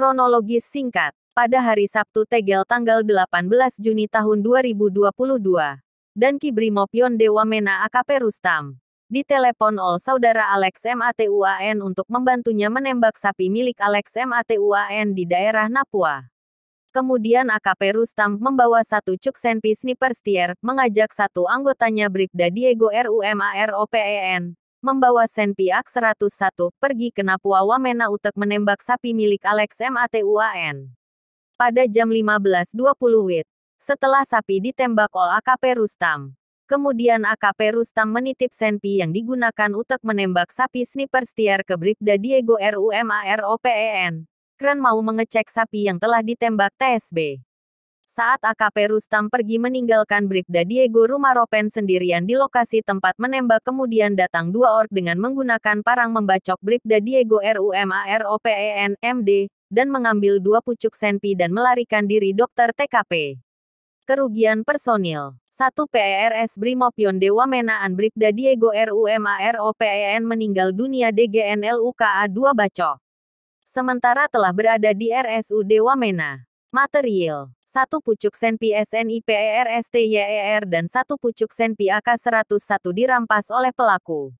Kronologis singkat, pada hari Sabtu Tegel tanggal 18 Juni tahun 2022, dan Kibrimob Dewa Mena AKP Rustam, ditelepon oleh saudara Alex MATUAN untuk membantunya menembak sapi milik Alex MATUAN di daerah Napua. Kemudian AKP Rustam membawa satu cuk senpi sniper stier, mengajak satu anggotanya Bribda Diego RUMAROPEN, membawa Senpiak 101 pergi ke Napua Wamena untuk menembak sapi milik Alex MATUAN. Pada jam 15.20 WIT, setelah sapi ditembak oleh AKP Rustam. Kemudian AKP Rustam menitip Senpi yang digunakan untuk menembak sapi sniper stier ke Bribda Diego RUMAROPEN. Keren mau mengecek sapi yang telah ditembak TSB. Saat AKP Rustam pergi meninggalkan Bribda Diego Rumaropen sendirian di lokasi tempat menembak kemudian datang dua ork dengan menggunakan parang membacok Bribda Diego RUMAROPEN MD, dan mengambil dua pucuk senpi dan melarikan diri dokter TKP. Kerugian personil satu PERS Brimob Dewa Menaan Bribda Diego RUMAROPEN meninggal dunia DGNL UKA 2 Bacok. Sementara telah berada di RSUD Wamena. Material satu pucuk senpi SNIPERSTYER e dan satu pucuk senpi AK-101 dirampas oleh pelaku.